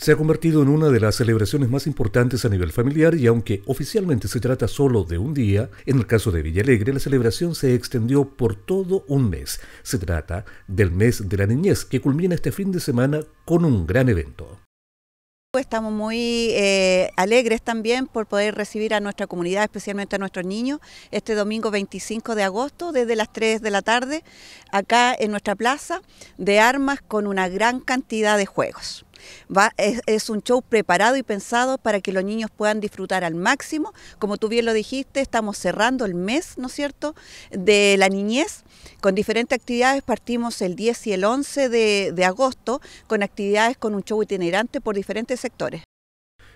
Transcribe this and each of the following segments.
se ha convertido en una de las celebraciones más importantes a nivel familiar y aunque oficialmente se trata solo de un día, en el caso de Villalegre la celebración se extendió por todo un mes. Se trata del mes de la niñez que culmina este fin de semana con un gran evento. Estamos muy eh, alegres también por poder recibir a nuestra comunidad, especialmente a nuestros niños, este domingo 25 de agosto, desde las 3 de la tarde, acá en nuestra plaza de armas con una gran cantidad de juegos es, un show preparado y pensado para que los niños puedan disfrutar al máximo. Como tú bien lo dijiste, estamos cerrando el mes, ¿no es cierto?, de la niñez con diferentes actividades. Partimos el 10 y el 11 de, de agosto con actividades con un show itinerante por diferentes sectores.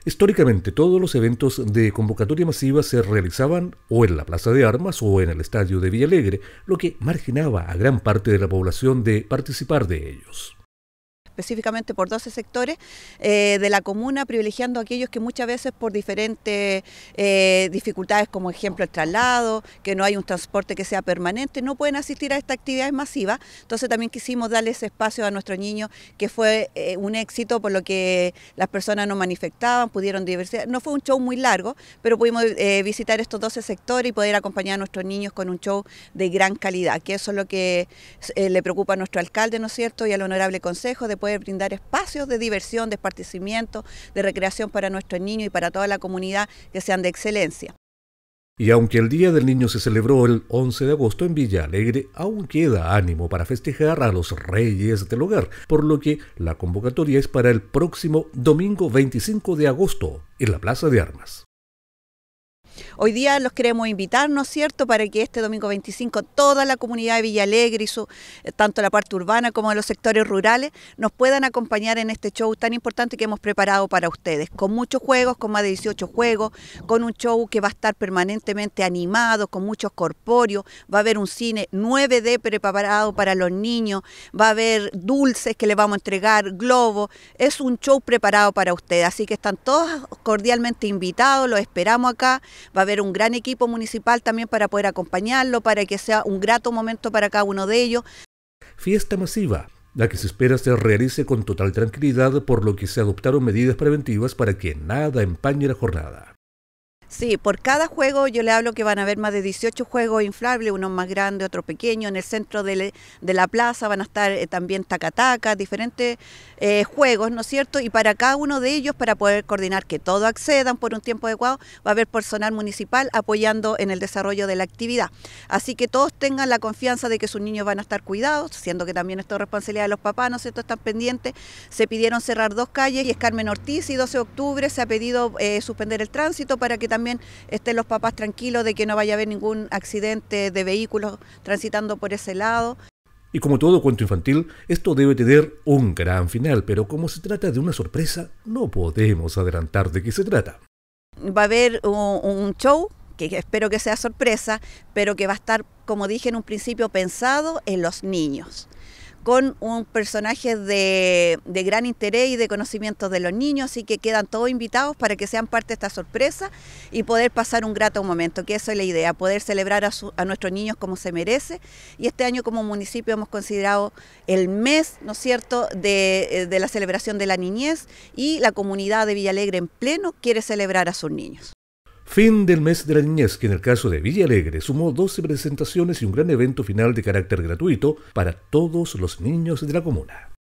Históricamente, todos los eventos de convocatoria masiva se realizaban o en la Plaza de Armas o en el Estadio de Villalegre, lo que marginaba a gran parte de la población de participar de ellos específicamente por 12 sectores eh, de la comuna, privilegiando a aquellos que muchas veces por diferentes eh, dificultades, como ejemplo el traslado, que no hay un transporte que sea permanente, no pueden asistir a esta actividad masiva... Entonces también quisimos darle ese espacio a nuestros niños, que fue eh, un éxito por lo que las personas nos manifestaban, pudieron diversidad. No fue un show muy largo, pero pudimos visitar estos 12 sectores y poder acompañar a nuestros niños con un show de gran calidad, que eso es lo que le preocupa a nuestro alcalde, ¿no es cierto?, y al honorable consejo de poder brindar espacios de diversión, de esparcimiento, de recreación para nuestro niño y para toda la comunidad que sean de excelencia. Y aunque el Día del Niño se celebró el 11 de agosto en Villa Alegre, aún queda ánimo para festejar a los reyes del hogar, por lo que la convocatoria es para el próximo domingo 25 de agosto en la Plaza de Armas. Hoy día los queremos invitar, ¿no es cierto?, para que este domingo 25 toda la comunidad de Villalegre y su, eh, tanto la parte urbana como los sectores rurales nos puedan acompañar en este show tan importante que hemos preparado para ustedes, con muchos juegos, con más de 18 juegos, con un show que va a estar permanentemente animado, con muchos corpóreos, va a haber un cine 9D preparado para los niños, va a haber dulces que les vamos a entregar, globos, es un show preparado para ustedes, así que están todos cordialmente invitados, los esperamos acá va a haber un gran equipo municipal también para poder acompañarlo, para que sea un grato momento para cada uno de ellos. Fiesta masiva, la que se espera se realice con total tranquilidad, por lo que se adoptaron medidas preventivas para que nada empañe la jornada. Sí, por cada juego yo le hablo que van a haber más de 18 juegos inflables, unos más grandes, otros pequeños. En el centro de, la plaza van a estar eh, también tacatacas, diferentes eh, juegos, ¿no es cierto? Y para cada uno de ellos, para poder coordinar que todos accedan por un tiempo adecuado, va a haber personal municipal apoyando en el desarrollo de la actividad. Así que todos tengan la confianza de que sus niños van a estar cuidados, siendo que también esto es responsabilidad de los papás, ¿no es cierto? Están pendientes. Se pidieron cerrar dos calles y es Carmen Ortiz y 12 de octubre se ha pedido eh, suspender el tránsito para que también estén los papás tranquilos de que no vaya a haber ningún accidente de vehículos transitando por ese lado. Y como todo cuento infantil, esto debe tener un gran final, pero como se trata de una sorpresa, no podemos adelantar de qué se trata. Va a haber un show que espero que sea sorpresa, pero que va a estar, como dije en un principio, pensado en los niños con un personaje de, gran interés y de conocimiento de los niños, y que quedan todos invitados para que sean parte de esta sorpresa y poder pasar un grato momento, que eso es la idea, poder celebrar a, nuestros niños como se merece. Y este año como municipio hemos considerado el mes, ¿no es cierto?, de, eh, de la celebración de la niñez y la comunidad de Villalegre en pleno quiere celebrar a sus niños. Fin del mes de la niñez, que en el caso de Villa Alegre sumó 12 presentaciones y un gran evento final de carácter gratuito para todos los niños de la comuna.